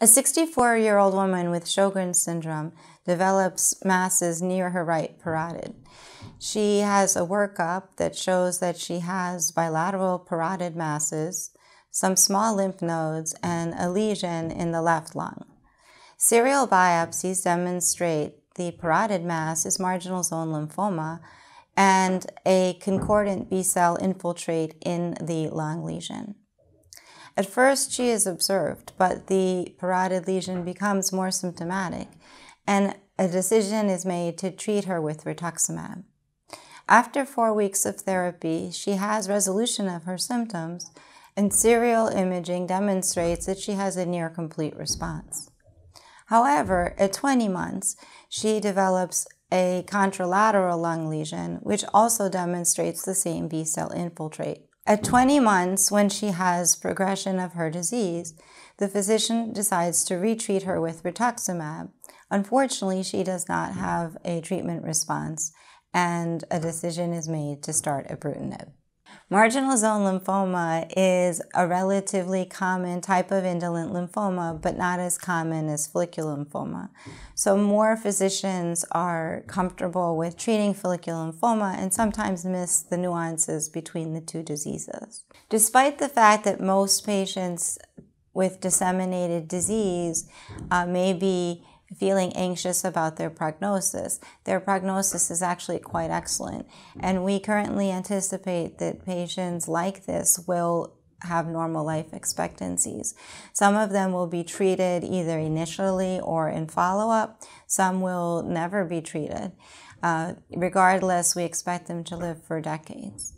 A 64 year old woman with Sjogren's syndrome develops masses near her right parotid. She has a workup that shows that she has bilateral parotid masses, some small lymph nodes, and a lesion in the left lung. Serial biopsies demonstrate the parotid mass is marginal zone lymphoma and a concordant B cell infiltrate in the lung lesion. At first, she is observed, but the parotid lesion becomes more symptomatic, and a decision is made to treat her with rituximab. After four weeks of therapy, she has resolution of her symptoms, and serial imaging demonstrates that she has a near complete response. However, at 20 months, she develops a contralateral lung lesion, which also demonstrates the same B cell infiltrate. At 20 months, when she has progression of her disease, the physician decides to retreat her with rituximab. Unfortunately, she does not have a treatment response, and a decision is made to start ibrutinib. Marginal zone lymphoma is a relatively common type of indolent lymphoma, but not as common as follicular lymphoma. So more physicians are comfortable with treating follicular lymphoma and sometimes miss the nuances between the two diseases. Despite the fact that most patients with disseminated disease uh, may be feeling anxious about their prognosis. Their prognosis is actually quite excellent. And we currently anticipate that patients like this will have normal life expectancies. Some of them will be treated either initially or in follow up, some will never be treated. Uh, regardless, we expect them to live for decades.